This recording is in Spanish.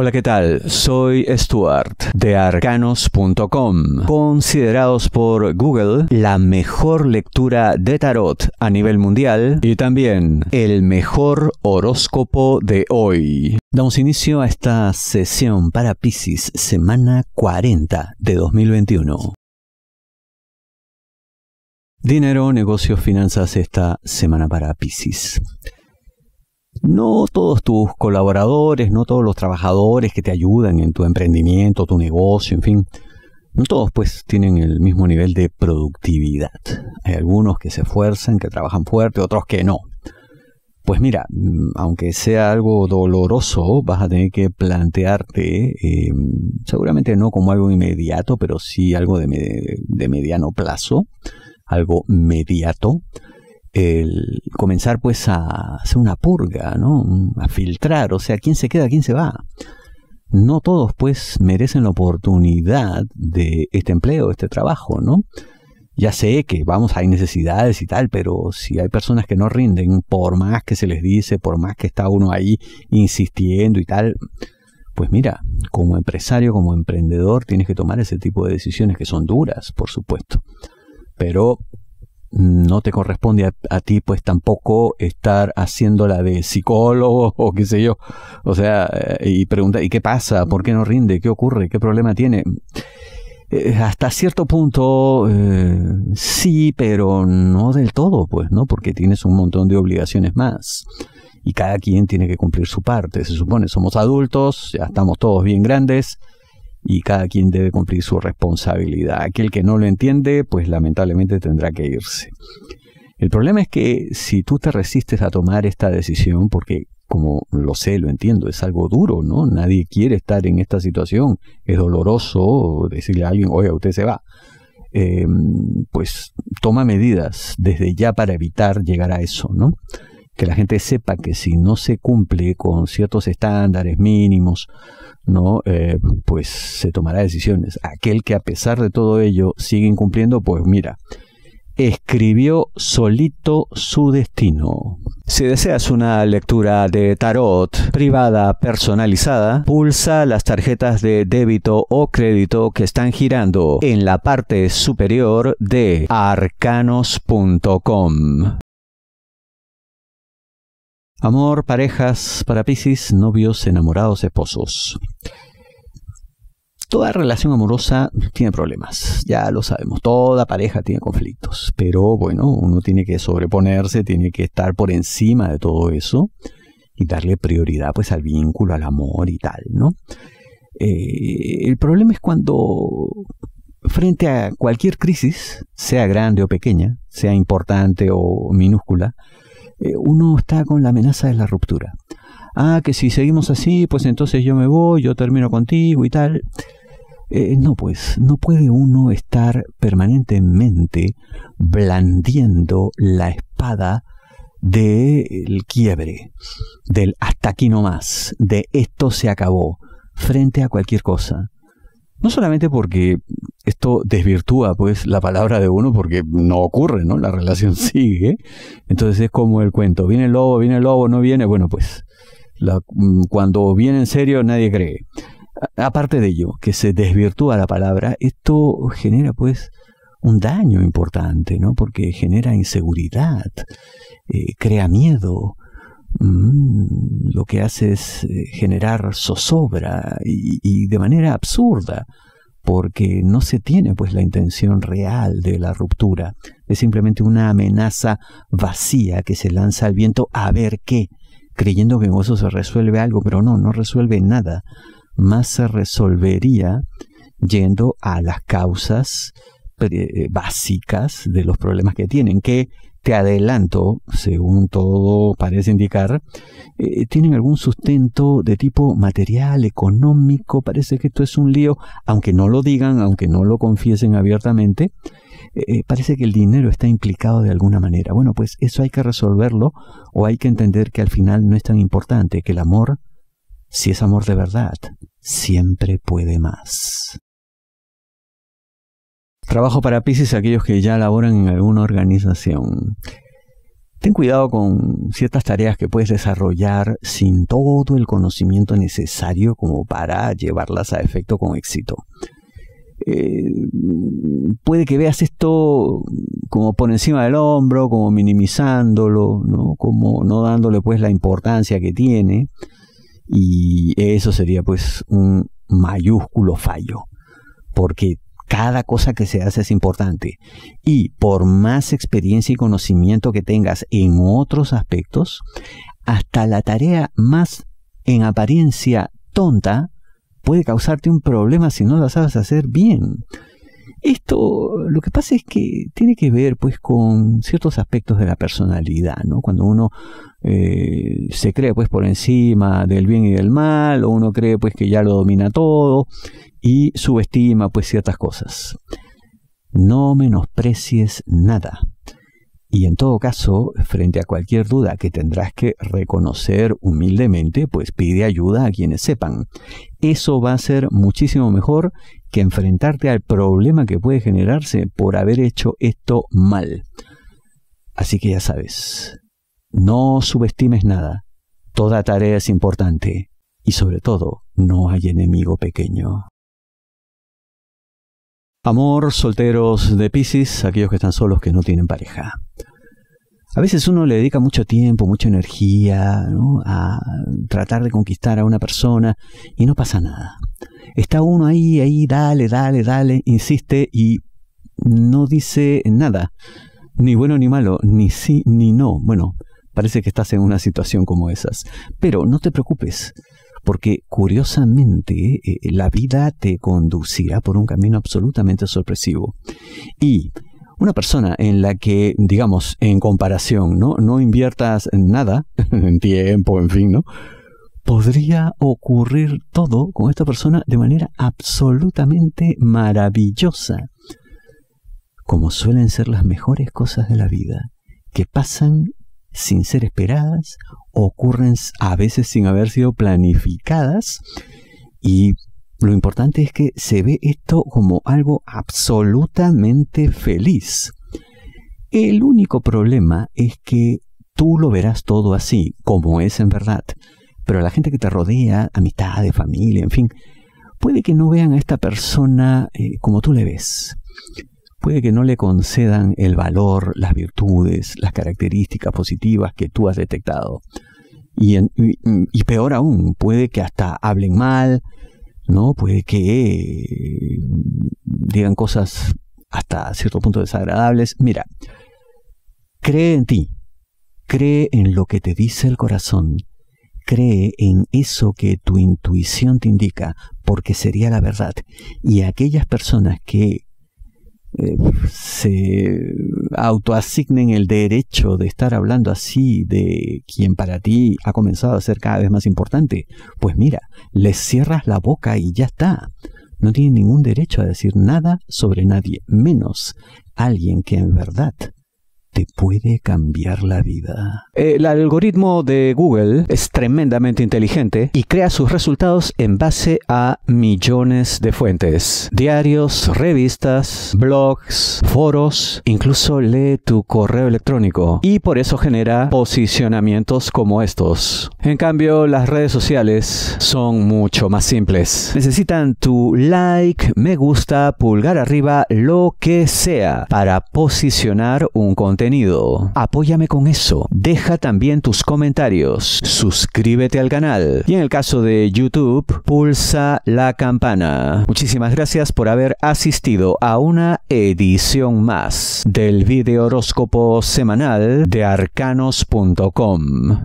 Hola, ¿qué tal? Soy Stuart de arcanos.com, considerados por Google la mejor lectura de tarot a nivel mundial y también el mejor horóscopo de hoy. Damos inicio a esta sesión para Pisces, semana 40 de 2021. Dinero, negocios, finanzas esta semana para Pisces no todos tus colaboradores, no todos los trabajadores que te ayudan en tu emprendimiento, tu negocio, en fin, no todos pues tienen el mismo nivel de productividad. Hay algunos que se esfuerzan, que trabajan fuerte, otros que no. Pues mira, mm, aunque sea algo doloroso, vas a tener que plantearte, eh, seguramente no como algo inmediato, pero sí algo de, de mediano plazo, algo mediato el comenzar pues a hacer una purga, ¿no? A filtrar, o sea, quién se queda, quién se va. No todos pues merecen la oportunidad de este empleo, este trabajo, ¿no? Ya sé que vamos, hay necesidades y tal, pero si hay personas que no rinden, por más que se les dice, por más que está uno ahí insistiendo y tal, pues mira, como empresario, como emprendedor, tienes que tomar ese tipo de decisiones que son duras, por supuesto. Pero no te corresponde a, ti pues tampoco estar haciéndola de psicólogo o qué sé yo, o sea, eh, y preguntar, ¿y qué pasa? ¿Por qué no rinde? ¿Qué ocurre? ¿Qué problema tiene? Eh, hasta cierto punto eh, sí, pero no del todo, pues, ¿no? Porque tienes un montón de obligaciones más y cada quien tiene que cumplir su parte, se supone, somos adultos, ya estamos todos bien grandes y cada quien debe cumplir su responsabilidad. Aquel que no lo entiende, pues lamentablemente tendrá que irse. El problema es que si tú te resistes a tomar esta decisión, porque como lo sé, lo entiendo, es algo duro, ¿no? Nadie quiere estar en esta situación, es doloroso decirle a alguien, oye, usted se va. Em, pues toma medidas desde ya para evitar llegar a eso, ¿no? Que la gente sepa que si no se cumple con ciertos estándares mínimos, ¿no? Eh, pues se tomará decisiones. Aquel que a pesar de todo ello sigue incumpliendo, pues mira, escribió solito su destino. Si deseas una lectura de tarot privada personalizada, pulsa las tarjetas de débito o crédito que están girando en la parte superior de arcanos.com. Amor, parejas, para novios, enamorados, esposos. Toda relación amorosa tiene problemas, ya lo sabemos, toda pareja tiene conflictos, pero bueno, uno tiene que sobreponerse, tiene que estar por encima de todo eso y darle prioridad pues al vínculo, al amor y tal, ¿no? Eh, el problema es cuando frente a cualquier crisis, sea grande o pequeña, sea importante o minúscula, eh, uno está con la amenaza de la ruptura. Ah, que si seguimos así, pues entonces yo me voy, yo termino contigo y tal. Eh, no, pues no puede uno estar permanentemente blandiendo la espada del quiebre, del hasta aquí no más, de esto se acabó, frente a cualquier cosa. No solamente porque esto desvirtúa pues la palabra de uno porque no ocurre, ¿no? La relación sigue. Entonces es como el cuento, viene el lobo, viene el lobo, no viene, bueno, pues mm, cuando viene en serio nadie cree. aparte de ello, que se desvirtúa la palabra, esto genera pues un daño importante, ¿no? Porque genera inseguridad, eh, crea miedo, Mm, lo que hace es eh, generar zozobra y, de manera absurda, porque no se tiene pues la intención real de la ruptura, es simplemente una amenaza vacía que se lanza al viento a ver qué, creyendo que eso se resuelve algo, pero no, no resuelve nada, más se resolvería yendo a las causas eh, básicas de los problemas que tienen, que te adelanto, según todo parece indicar, eh, tienen algún sustento de tipo material, económico, parece que esto es un lío, aunque no lo digan, aunque no lo confiesen abiertamente, eh, eh, parece que el dinero está implicado de alguna manera. Bueno, pues eso hay que resolverlo o hay que entender que al final no es tan importante, que el amor, si es amor de verdad, siempre puede más. Trabajo para Pisces aquellos que ya laboran en alguna organización. Ten cuidado con ciertas tareas que puedes desarrollar sin todo el conocimiento necesario como para llevarlas a efecto con éxito. Eh, puede que veas esto como por encima del hombro, como minimizándolo, como no dándole pues la importancia que tiene. Y eso sería pues un mayúsculo fallo, porque cada cosa que se hace es importante. Y por más experiencia y conocimiento que tengas en otros aspectos, hasta la tarea más en apariencia tonta puede causarte un problema si no la sabes hacer bien. Esto, lo que pasa es que tiene que ver pues con ciertos aspectos de la personalidad, ¿no? Cuando uno eh, se cree pues por encima del bien y del mal, o uno cree pues que ya lo domina todo y subestima pues ciertas cosas. No menosprecies nada. Y en todo caso, frente a cualquier duda que tendrás que reconocer humildemente, pues pide ayuda a quienes sepan. Eso va a ser muchísimo mejor que enfrentarte al problema que puede generarse por haber hecho esto mal. Así que ya sabes, no subestimes nada, toda tarea es importante y sobre todo no hay enemigo pequeño. Amor, solteros de Pisces, aquellos que están solos que no tienen pareja. A veces uno le dedica mucho tiempo, mucha energía a tratar de conquistar a una persona y no pasa nada está uno ahí, ahí, dale, dale, dale, insiste y no dice nada, ni bueno ni malo, ni sí ni no. Bueno, parece que estás en una situación como esas. Pero no te preocupes, porque curiosamente eh, la vida te conducirá por un camino absolutamente sorpresivo. Y una persona en la que, digamos, en comparación, ¿no? No inviertas nada, en tiempo, en fin, ¿no? podría ocurrir todo con esta persona de manera absolutamente maravillosa, como suelen ser las mejores cosas de la vida, que pasan sin ser esperadas, ocurren a veces sin haber sido planificadas y lo importante es que se ve esto como algo absolutamente feliz. El único problema es que tú lo verás todo así, como es en verdad pero la gente que te rodea, amistades, de familia, en fin, puede que no vean a esta persona eh, como tú le ves. Puede que no le concedan el valor, las virtudes, las características positivas que tú has detectado. Y, peor aún, puede que hasta hablen mal, ¿no? Puede que eh, digan cosas hasta cierto punto desagradables. Mira, cree en ti, cree en lo que te dice el corazón, cree en eso que tu intuición te indica, porque sería la verdad. Y aquellas personas que eh, se autoasignen el derecho de estar hablando así de quien para ti ha comenzado a ser cada vez más importante, pues mira, les cierras la boca y ya está. No tienen ningún derecho a decir nada sobre nadie, menos alguien que en verdad te puede cambiar la vida. Eh, el algoritmo de Google es tremendamente inteligente y crea sus resultados en base a millones de fuentes. Diarios, revistas, blogs, foros, incluso lee tu correo electrónico y por eso genera posicionamientos como estos. En cambio, las redes sociales son mucho más simples. Necesitan tu like, me gusta, pulgar arriba, lo que sea para posicionar un contenido Tenido. Apóyame con eso. Deja también tus comentarios. Suscríbete al canal. Y en el caso de YouTube, pulsa la campana. Muchísimas gracias por haber asistido a una edición más del video horóscopo semanal de arcanos.com.